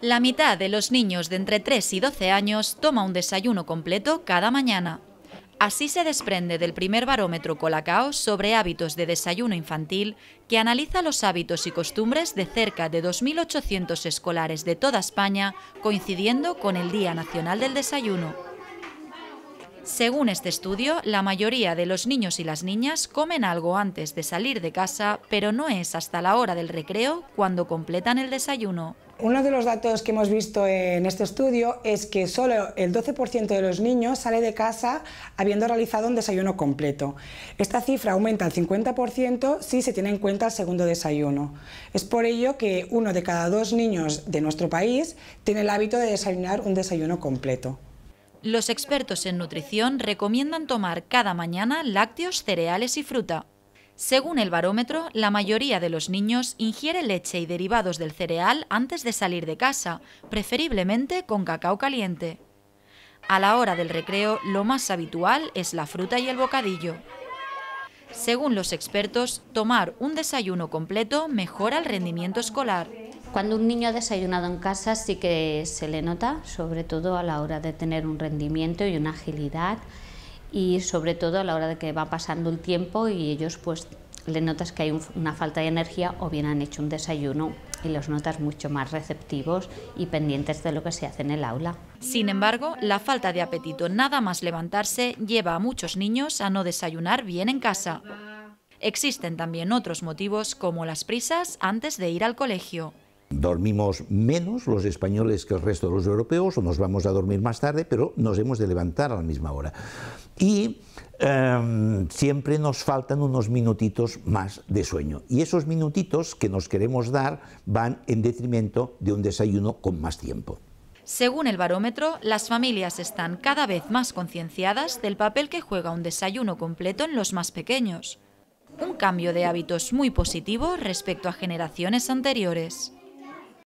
La mitad de los niños de entre 3 y 12 años toma un desayuno completo cada mañana. Así se desprende del primer barómetro Colacao sobre hábitos de desayuno infantil, que analiza los hábitos y costumbres de cerca de 2.800 escolares de toda España, coincidiendo con el Día Nacional del Desayuno. Según este estudio, la mayoría de los niños y las niñas comen algo antes de salir de casa, pero no es hasta la hora del recreo cuando completan el desayuno. Uno de los datos que hemos visto en este estudio es que solo el 12% de los niños sale de casa habiendo realizado un desayuno completo. Esta cifra aumenta al 50% si se tiene en cuenta el segundo desayuno. Es por ello que uno de cada dos niños de nuestro país tiene el hábito de desayunar un desayuno completo. Los expertos en nutrición recomiendan tomar cada mañana lácteos, cereales y fruta. Según el barómetro, la mayoría de los niños ingiere leche y derivados del cereal antes de salir de casa, preferiblemente con cacao caliente. A la hora del recreo, lo más habitual es la fruta y el bocadillo. Según los expertos, tomar un desayuno completo mejora el rendimiento escolar. Cuando un niño ha desayunado en casa sí que se le nota, sobre todo a la hora de tener un rendimiento y una agilidad y sobre todo a la hora de que va pasando el tiempo y ellos pues le notas que hay una falta de energía o bien han hecho un desayuno y los notas mucho más receptivos y pendientes de lo que se hace en el aula. Sin embargo, la falta de apetito nada más levantarse lleva a muchos niños a no desayunar bien en casa. Existen también otros motivos como las prisas antes de ir al colegio. Dormimos menos los españoles que el resto de los europeos, o nos vamos a dormir más tarde, pero nos hemos de levantar a la misma hora. Y em, siempre nos faltan unos minutitos más de sueño. Y esos minutitos que nos queremos dar van en detrimento de un desayuno con más tiempo. Según el barómetro, las familias están cada vez más concienciadas del papel que juega un desayuno completo en los más pequeños. Un cambio de hábitos muy positivo respecto a generaciones anteriores.